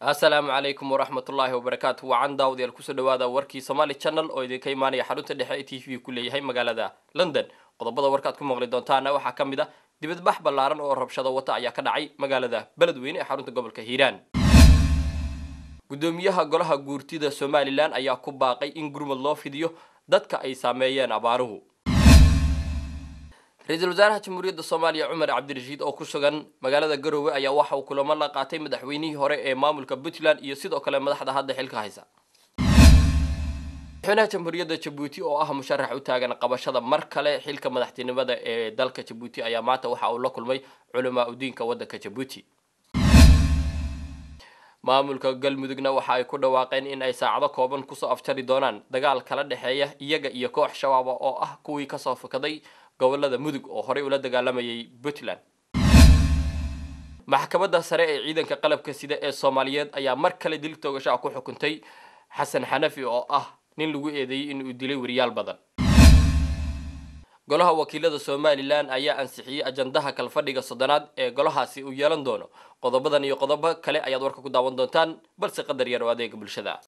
asalaamu calaykum waraxmatullaahi wabarakaatu daawad daawadayaal kusoo dhawaada warkii somali channel oo idinka imaanaya xarunta dhexe ee t v ku leeyahay magaalada london qodobada warkaad ku maqli doontaana waxaa ka mid a ah dibadbax ballaaran oo rabshado wata ayaa ka dhacay magaalada beledweyne ee xarunta gobolka hiiraan guddoomiyaha golaha guurtida somalilan ayaa ku baaqay in gurmad loo fidiyo dadka ay saameeyeen abaaruhu ra-iisul wasaaraha jamhuuriyadda soomaaliya cumar cabdirashiid oo ku sugan magaalada garoowe ayaa waxa uu kulamo la qaatay madaxweynihii hore ee maamulka puntland iyo sidoo kale madaxda hadda xilka haysa madaxweynaha jamhuuriyadda jabuuti oo ah musharax u taagan qabashada mar kale xilka madaxtinimada ee dalka jabuuti ayaa maanta waxa uu la kulmay culamaa udiinka waddanka jabuuti maamulka galmudugna waxa ay ku dhawaaqeen in ay saacado kooban kusoo afjari doonaan dagaal kala dhexeeya iyaga iyo koox shabaaba oo ah kuwii kasoo fukaday gobolada mudug oo horey ula dagaalamayay puntland maxkamadda sare ee ciidanka qalabka sida ee soomaaliyeed ayaa mar kale dil toogashaa ah ku xukuntay xasan xanafi oo ah nin lagu eedeeyey in uu dilay wariyaal badan golaha wakiilada somalilan ayaa ansixiyey ajandaha kalfadhiga soddonaad ee golahaasi uu yeelan doono qodobadan iyo qodobo kale ayaad warka ku daawan doontaan balse qadar yar oo adeega bulshada